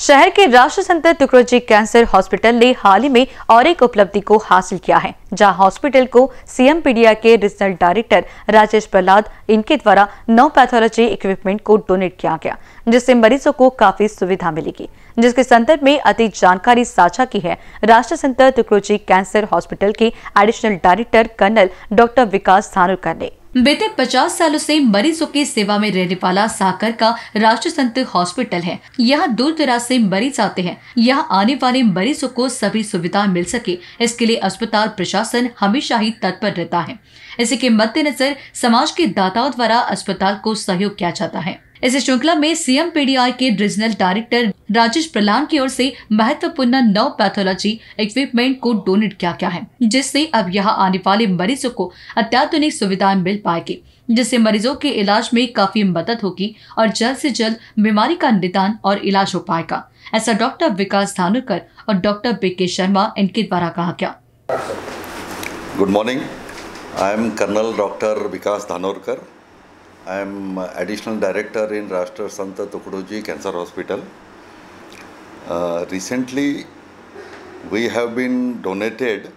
शहर के राष्ट्र संत टुकड़ोजी कैंसर हॉस्पिटल ने हाल ही में और एक उपलब्धि को हासिल किया है जहां हॉस्पिटल को सीएम पीडिया के रीजनल डायरेक्टर राजेश प्रहलाद इनके द्वारा नौ पैथोलॉजी इक्विपमेंट को डोनेट किया गया जिससे मरीजों को काफी सुविधा मिलेगी जिसके संदर्भ में अति जानकारी साझा की है राष्ट्र संत तुकड़ोजी कैंसर हॉस्पिटल के additional director colonel doctor Vikas Dhanurkar ने बीते 50 सालों से मरीजों की सेवा में रहने वाला साकर का राष्ट्र संत हॉस्पिटल है यहाँ दूर दराज से मरीज आते हैं यहाँ आने वाले मरीजों को सभी सुविधा मिल सके इसके लिए अस्पताल प्रशासन हमेशा ही तत्पर रहता है इसी के मद्देनजर समाज के दाताओं द्वारा अस्पताल को सहयोग किया जाता है इस श्रृंखला में सीएम पीडीआई के रीजनल डायरेक्टर राजेश प्रलान की ओर से महत्वपूर्ण नौ पैथोलॉजी इक्विपमेंट को डोनेट किया गया है जिससे अब यहाँ आने वाले मरीजों को अत्याधुनिक सुविधाएं मिल पाएगी जिससे मरीजों के इलाज में काफी मदद होगी और जल्द से जल्द बीमारी का निदान और इलाज हो पाएगा ऐसा डॉक्टर विकास धानुकर और डॉक्टर बीके शर्मा इनके द्वारा कहा गया good morning I am colonel doctor Vikas Dhanorkar I am additional director in Rashtra Santa Tukuduji Cancer Hospital. Uh, recently, we have been donated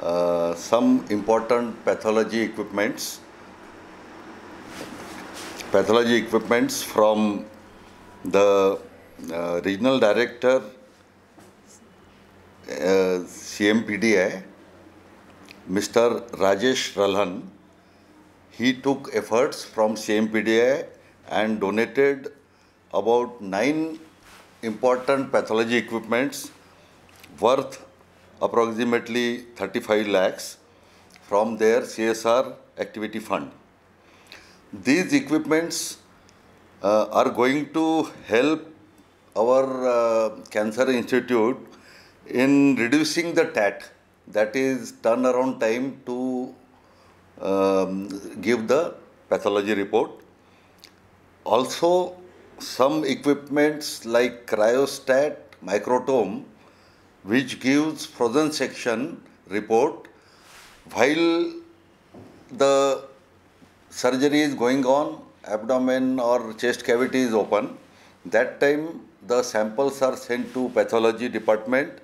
uh, some important pathology equipments, pathology equipments from the uh, regional director uh, CMPDI, Mr. Rajesh Ralhan he took efforts from CMPDI and donated about nine important pathology equipments worth approximately 35 lakhs from their CSR activity fund. These equipments uh, are going to help our uh, cancer institute in reducing the TAT that is turnaround time to um, give the pathology report. Also, some equipments like cryostat, microtome, which gives frozen section report while the surgery is going on, abdomen or chest cavity is open. That time the samples are sent to pathology department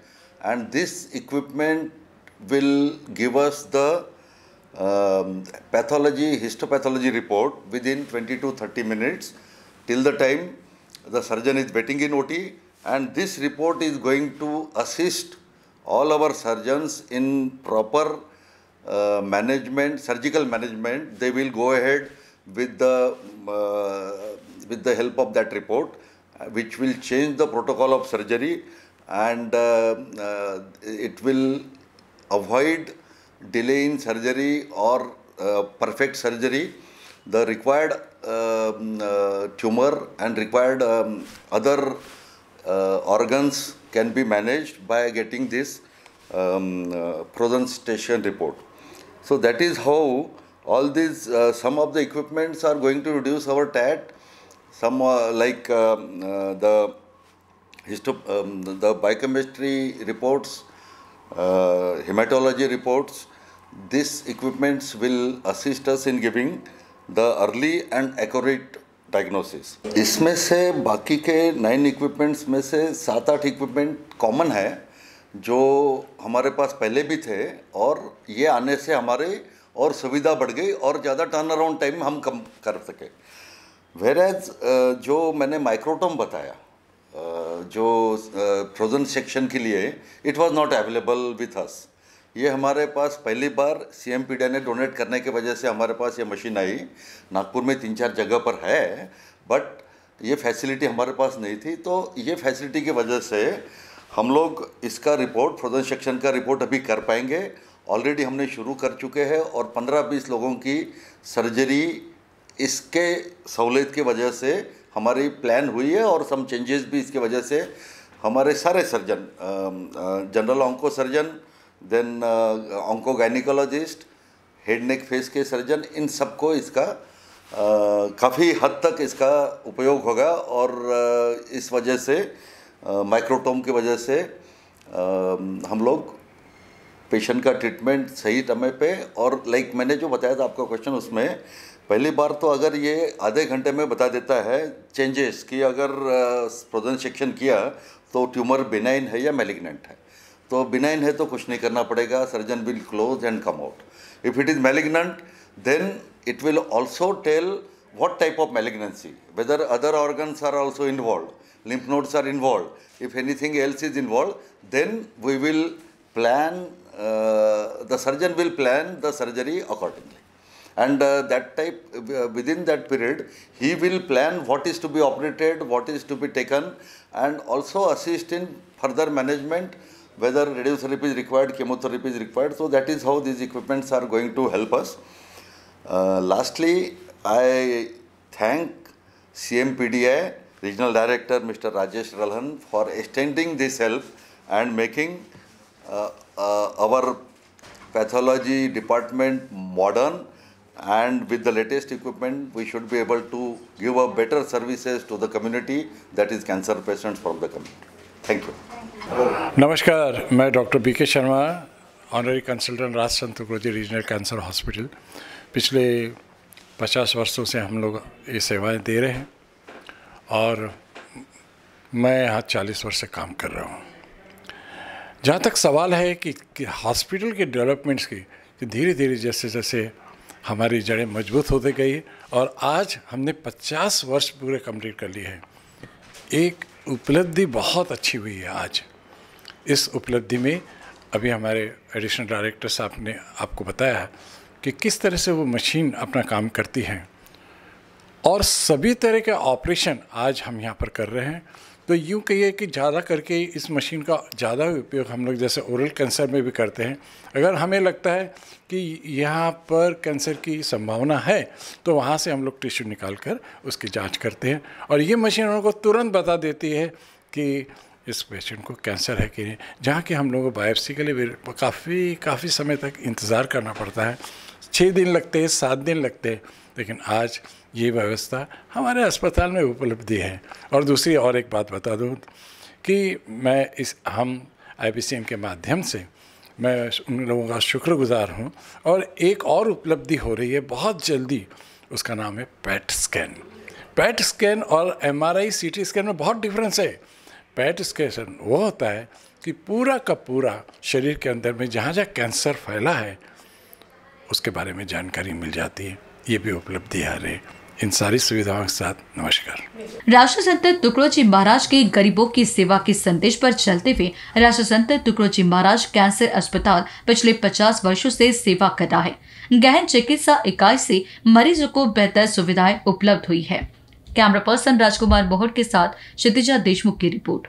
and this equipment will give us the um, pathology, histopathology report within 20 to 30 minutes till the time the surgeon is waiting in OT and this report is going to assist all our surgeons in proper uh, management, surgical management. They will go ahead with the, uh, with the help of that report which will change the protocol of surgery and uh, uh it will avoid delay in surgery or uh, perfect surgery, the required um, uh, tumor and required um, other uh, organs can be managed by getting this um, uh, frozen station report. So that is how all these, uh, some of the equipments are going to reduce our TAT, some like um, the, histo um, the biochemistry reports, Uh, hematology reports. These equipments will assist us in giving the early and accurate diagnosis इसमें से बाकी के nine equipments में से सात आठ equipment common है जो हमारे पास पहले भी थे और ये आने से हमारे और सुविधा बढ़ गई और ज़्यादा टर्न अराउंड टाइम हम कम कर सके वेर एज uh, जो मैंने माइक्रोटोम बताया जो फ्रोजन सेक्शन के लिए it was not available with us ये हमारे पास पहली बार सी एम ने डोनेट करने की वजह से हमारे पास ये मशीन आई नागपुर में तीन चार जगह पर है बट ये फैसिलिटी हमारे पास नहीं थी तो ये फैसिलिटी की वजह से हम लोग इसका रिपोर्ट फ्रोजन सेक्शन का रिपोर्ट अभी कर पाएंगे ऑलरेडी हमने शुरू कर चुके हैं और 15-20 लोगों की सर्जरी इसके सहूलियत की वजह से हमारी प्लान हुई है और सम चेंजेस भी इसके वजह से हमारे सारे surgeon general onco surgeon then onco gynaecologist head neck face के सर्जन इन सबको इसका uh, काफ़ी हद तक इसका उपयोग होगा और uh, इस वजह से माइक्रोटोम uh, की वजह से um, हम लोग पेशेंट का ट्रीटमेंट सही समय पे और लाइक मैंने जो बताया था आपका क्वेश्चन उसमें पहली बार तो अगर ये आधे घंटे में बता देता है चेंजेस कि अगर प्रोजन सेक्शन किया तो ट्यूमर बिनाइन है या मेलिग्नेंट है तो बिनाइन है तो कुछ नहीं करना पड़ेगा surgeon will close and come out if it is malignant then it will also tell what type of malignancy, whether other organs are also involve lymph nodes are involve if anything else is involve then we will plan, uh, the surgeon will plan the surgery accordingly and uh, that type uh, within that period he will plan what is to be operated what is to be taken and also assist in further management whether radiotherapy is required chemotherapy is required so that is how these equipments are going to help us uh, lastly i thank cmpda regional director mr rajesh ralhan for extending this help and making our pathology department modern and with the latest equipment we should be able to give a better services to the community that is cancer patients from the community. Thank you. नमस्कार मैं doctor B के Sharma honorary consultant राज संत गुरुजी regional cancer hospital पिछले 50 वर्षों से हम लोग ये सेवाएं दे रहे हैं और मैं यहाँ 40 वर्ष से काम कर रहा हूँ जहाँ तक सवाल है कि, कि हॉस्पिटल के डेवलपमेंट्स की कि धीरे धीरे जैसे जैसे हमारी जड़ें मजबूत होते गई और आज हमने 50 वर्ष पूरे कंप्लीट कर लिए हैं एक उपलब्धि बहुत अच्छी हुई है आज इस उपलब्धि में अभी हमारे एडिशनल डायरेक्टर साहब ने आपको बताया कि किस तरह से वो मशीन अपना काम करती हैं और सभी तरह के ऑपरेशन आज हम यहाँ पर कर रहे हैं तो यूँ कहिए कि ज़्यादा करके इस मशीन का ज़्यादा उपयोग हम लोग जैसे ओरल कैंसर में भी करते हैं अगर हमें लगता है कि यहाँ पर कैंसर की संभावना है तो वहाँ से हम लोग टिश्यू निकाल कर उसकी जाँच करते हैं और ये मशीन उनको तुरंत बता देती है कि इस पेशेंट को कैंसर है कि नहीं जहाँ कि हम लोगों को बायोप्सी के लिए काफ़ी काफ़ी समय तक इंतज़ार करना पड़ता है छः दिन लगते हैं सात दिन लगते हैं लेकिन आज ये व्यवस्था हमारे अस्पताल में उपलब्धि है और दूसरी और एक बात बता दूँ कि मैं इस हम आई के माध्यम से मैं उन लोगों का शुक्रगुजार हूँ और एक और उपलब्धि हो रही है बहुत जल्दी उसका नाम है पैट स्कैन पैट स्कैन और M R I C T scan में बहुत डिफरेंस है पैट स्कैन वो होता है कि पूरा का पूरा शरीर के अंदर में जहाँ जहाँ कैंसर फैला है उसके बारे में जानकारी मिल जाती है ये भी उपलब्धि आ रही इन सारी सुविधाओं के साथ नमस्कार राष्ट्र संत तुकड़ोजी महाराज के गरीबों की सेवा के संदेश पर चलते हुए राष्ट्र संत तुकड़ोजी महाराज कैंसर अस्पताल पिछले 50 वर्षों से सेवा कर रहा है गहन चिकित्सा इकाई से मरीजों को बेहतर सुविधाएं उपलब्ध हुई है कैमरा पर्सन राजकुमार मोहर के साथ क्षितिजा देशमुख की रिपोर्ट